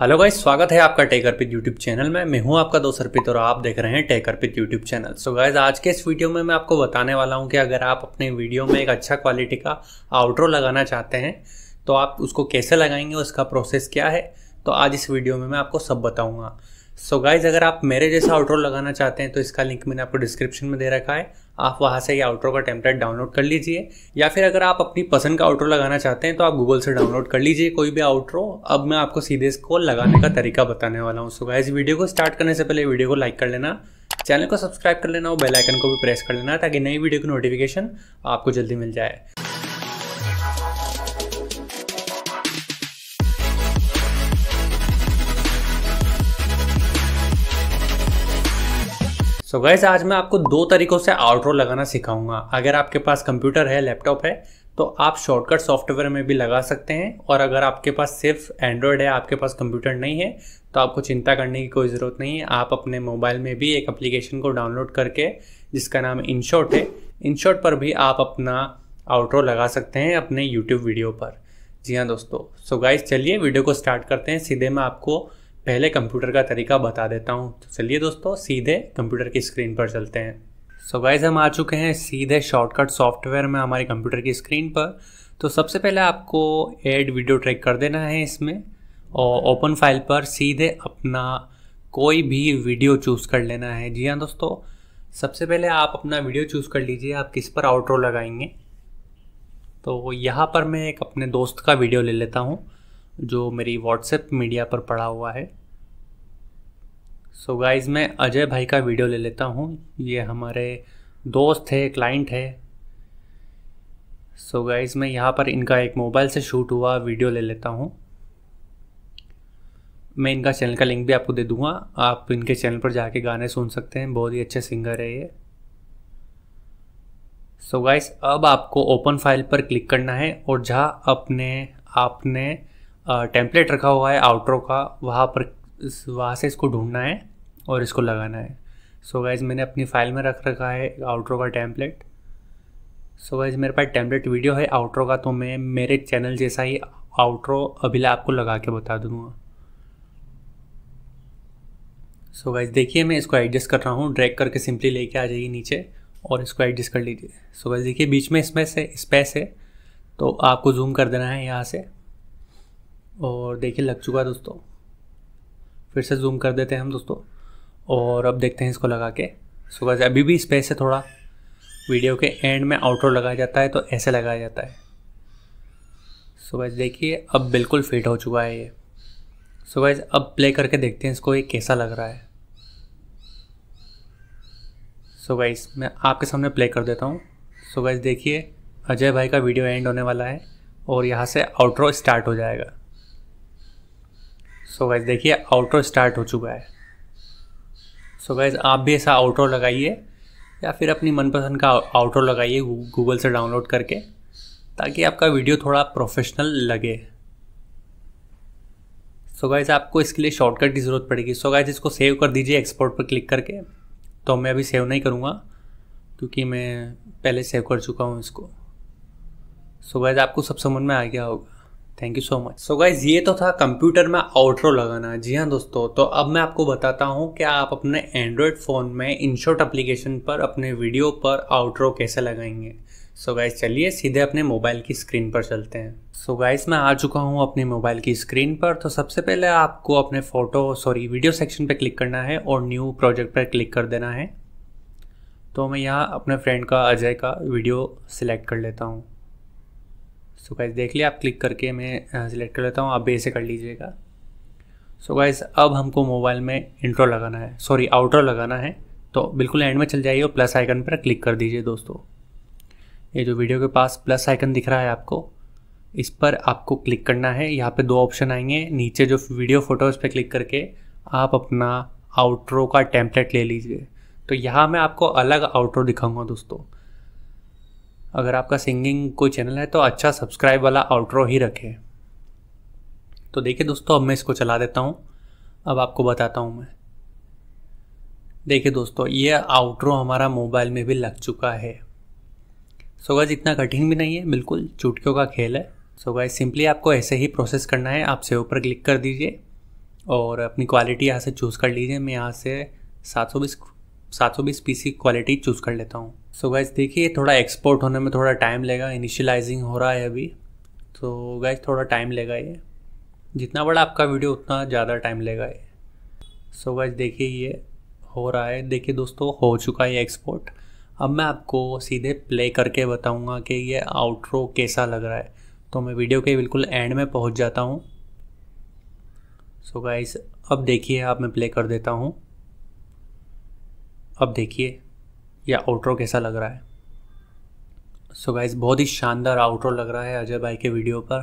hello guys स्वागत है आपका टेक अर्पित यूट्यूब चैनल में मैं हूं आपका दोस्त अर्पित और आप देख रहे हैं tech Arpit YouTube channel so guys आज के इस वीडियो में मैं आपको बताने वाला हूं कि अगर आप अपने वीडियो में एक अच्छा क्वालिटी का आउटरो लगाना चाहते हैं तो आप उसको कैसे लगाएंगे उसका प्रोसेस क्या है तो आज इस वीडियो में मैं आपको सब बताऊँगा सो so गाइज अगर आप मेरे जैसा आउटरो लगाना चाहते हैं तो इसका लिंक मैंने आपको डिस्क्रिप्शन में दे रखा है आप वहाँ से ये आउटरो का टेम्पलेट डाउनलोड कर लीजिए या फिर अगर आप अपनी पसंद का आउटरो लगाना चाहते हैं तो आप गूगल से डाउनलोड कर लीजिए कोई भी आउटरो अब मैं आपको सीधे इसको लगाने का तरीका बताने वाला हूँ सो गाइज वीडियो को स्टार्ट करने से पहले वीडियो को लाइक कर लेना चैनल को सब्सक्राइब कर लेना और बेलाइकन को भी प्रेस कर लेना ताकि नई वीडियो की नोटिफिकेशन आपको जल्दी मिल जाए सो so गैस आज मैं आपको दो तरीकों से आउटरो लगाना सिखाऊंगा अगर आपके पास कंप्यूटर है लैपटॉप है तो आप शॉर्टकट सॉफ्टवेयर में भी लगा सकते हैं और अगर आपके पास सिर्फ एंड्रॉयड है आपके पास कंप्यूटर नहीं है तो आपको चिंता करने की कोई ज़रूरत नहीं है आप अपने मोबाइल में भी एक एप्लीकेशन को डाउनलोड करके जिसका नाम इनशॉट है इनशॉट पर भी आप अपना आउटरो लगा सकते हैं अपने यूट्यूब वीडियो पर जी हाँ दोस्तों सो गाइज चलिए वीडियो को स्टार्ट करते हैं सीधे मैं आपको पहले कंप्यूटर का तरीका बता देता हूँ तो चलिए दोस्तों सीधे कंप्यूटर की स्क्रीन पर चलते हैं सो so गाइज हम आ चुके हैं सीधे शॉर्टकट सॉफ्टवेयर में हमारे कंप्यूटर की स्क्रीन पर तो सबसे पहले आपको एड वीडियो ट्रैक कर देना है इसमें और ओपन फाइल पर सीधे अपना कोई भी वीडियो चूज़ कर लेना है जी हाँ दोस्तों सबसे पहले आप अपना वीडियो चूज़ कर लीजिए आप किस पर आउटरो लगाएंगे तो यहाँ पर मैं एक अपने दोस्त का वीडियो ले लेता हूँ जो मेरी व्हाट्सएप मीडिया पर पड़ा हुआ है सो so गाइज मैं अजय भाई का वीडियो ले लेता हूँ ये हमारे दोस्त है क्लाइंट है सो so गाइज मैं यहाँ पर इनका एक मोबाइल से शूट हुआ वीडियो ले लेता हूँ मैं इनका चैनल का लिंक भी आपको दे दूँगा आप इनके चैनल पर जाके गाने सुन सकते हैं बहुत ही अच्छे सिंगर है ये सो so गाइस अब आपको ओपन फाइल पर क्लिक करना है और जहाँ अपने आपने टेम्पलेट रखा हुआ है आउटरो का वहाँ पर वहाँ से इसको ढूंढना है और इसको लगाना है सो so गाइज मैंने अपनी फाइल में रख रखा है आउटरो का टेम्पलेट सो गाइज मेरे पास टेम्पलेट वीडियो है आउटरो का तो मैं मेरे चैनल जैसा ही आउटरो अभी आपको लगा के बता दूंगा सो गाइज देखिए मैं इसको एडजस्ट कर रहा हूँ ड्रैग करके सिंपली लेके आ जाइए नीचे और इसको एडजस्ट कर लीजिए सो गाइज देखिए बीच में इसमें से स्पेस है तो आपको जूम कर देना है यहाँ से और देखिए लग चुका है दोस्तों फिर से जूम कर देते हैं हम दोस्तों और अब देखते हैं इसको लगा के सुबह से अभी भी स्पेस है थोड़ा वीडियो के एंड में आउटरो लगाया जाता है तो ऐसे लगाया जाता है सुबह देखिए अब बिल्कुल फिट हो चुका है ये सुबह अब प्ले करके देखते हैं इसको ये कैसा लग रहा है सुबह मैं आपके सामने प्ले कर देता हूँ सुबह देखिए अजय भाई का वीडियो एंड होने वाला है और यहाँ से आउटरो स्टार्ट हो जाएगा सो गैस देखिए आउटर स्टार्ट हो चुका है सो so गैस आप भी ऐसा आउटर लगाइए या फिर अपनी मनपसंद का आउटर लगाइए गूगल से डाउनलोड करके ताकि आपका वीडियो थोड़ा प्रोफेशनल लगे सो so गैस आपको इसके लिए शॉर्टकट की ज़रूरत पड़ेगी सो so इसको सेव कर दीजिए एक्सपोर्ट पर क्लिक करके तो मैं अभी सेव नहीं करूँगा क्योंकि मैं पहले सेव कर चुका हूँ इसको सो so गैस आपको सब समझ में आ गया होगा thank you so much so guys ये तो था कंप्यूटर में आउटरो लगाना जी हाँ दोस्तों तो अब मैं आपको बताता हूँ कि आप अपने एंड्रॉयड फ़ोन में इनशॉट एप्लीकेशन पर अपने वीडियो पर आउटरो कैसे लगाएंगे सो गाइज चलिए सीधे अपने मोबाइल की स्क्रीन पर चलते हैं सो so गाइज मैं आ चुका हूँ अपने मोबाइल की स्क्रीन पर तो सबसे पहले आपको अपने फ़ोटो सॉरी वीडियो सेक्शन पर क्लिक करना है और न्यू प्रोजेक्ट पर क्लिक कर देना है तो मैं यहाँ अपने फ्रेंड का अजय का वीडियो सिलेक्ट कर लेता हूँ सो गाइज देख लिया आप क्लिक करके मैं सिलेक्ट कर लेता हूँ आप बेस कर लीजिएगा सो so गाइज अब हमको मोबाइल में इंट्रो लगाना है सॉरी आउटर लगाना है तो बिल्कुल एंड में चल जाइए और प्लस आइकन पर क्लिक कर दीजिए दोस्तों ये जो वीडियो के पास प्लस आइकन दिख रहा है आपको इस पर आपको क्लिक करना है यहाँ पे दो ऑप्शन आएंगे नीचे जो वीडियो फोटोज़ पे क्लिक करके आप अपना आउटरो का टेम्पलेट ले लीजिए तो यहाँ मैं आपको अलग आउटरो दिखाऊंगा दोस्तों अगर आपका सिंगिंग कोई चैनल है तो अच्छा सब्सक्राइब वाला आउट्रो ही रखें तो देखिए दोस्तों अब मैं इसको चला देता हूँ अब आपको बताता हूँ मैं देखिए दोस्तों ये आउट्रो हमारा मोबाइल में भी लग चुका है सो गाइज इतना कठिन भी नहीं है बिल्कुल चुटकियों का खेल है सो गाइज सिंपली आपको ऐसे ही प्रोसेस करना है आप सेव पर क्लिक कर दीजिए और अपनी क्वालिटी यहाँ से चूज़ कर लीजिए मैं यहाँ से 720 720 पीसी क्वालिटी चूज़ कर लेता हूँ सो गाइज देखिए थोड़ा एक्सपोर्ट होने में थोड़ा टाइम लेगा इनिशियलाइजिंग हो रहा है अभी तो गाइज थोड़ा टाइम लेगा ये जितना बड़ा आपका वीडियो उतना ज़्यादा टाइम लेगा ये सो so गाइज देखिए ये हो रहा है देखिए दोस्तों हो चुका है एक्सपोर्ट अब मैं आपको सीधे प्ले करके बताऊँगा कि ये आउटरो कैसा लग रहा है तो मैं वीडियो के बिल्कुल एंड में पहुँच जाता हूँ सो गाइज अब देखिए आप मैं प्ले कर देता हूँ अब देखिए या आउटरो कैसा लग रहा है सो so गाइज बहुत ही शानदार आउटरो लग रहा है अजय भाई के वीडियो पर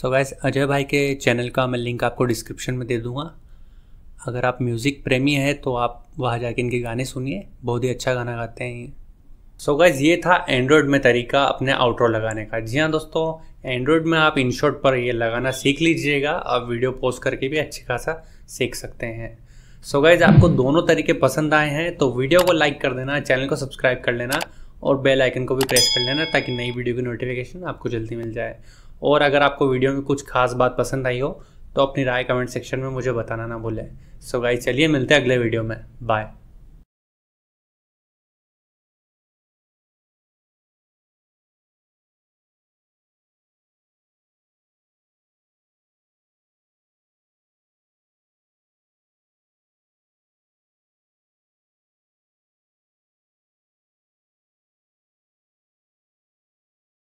सो so गाइज अजय भाई के चैनल का मैं लिंक आपको डिस्क्रिप्शन में दे दूँगा अगर आप म्यूज़िक प्रेमी हैं तो आप वहाँ जाके इनके गाने सुनिए बहुत ही अच्छा गाना गाते हैं सो so गाइज ये था एंड्रॉयड में तरीका अपने आउटरो लगाने का जी हाँ दोस्तों एंड्रॉयड में आप इनशॉट पर ये लगाना सीख लीजिएगा आप वीडियो पोस्ट करके भी अच्छी खासा सीख सकते हैं सो so गाइज आपको दोनों तरीके पसंद आए हैं तो वीडियो को लाइक कर देना चैनल को सब्सक्राइब कर लेना और बेल आइकन को भी प्रेस कर लेना ताकि नई वीडियो की नोटिफिकेशन आपको जल्दी मिल जाए और अगर आपको वीडियो में कुछ खास बात पसंद आई हो तो अपनी राय कमेंट सेक्शन में मुझे बताना ना भूलें सो गाइज चलिए मिलते हैं अगले वीडियो में बाय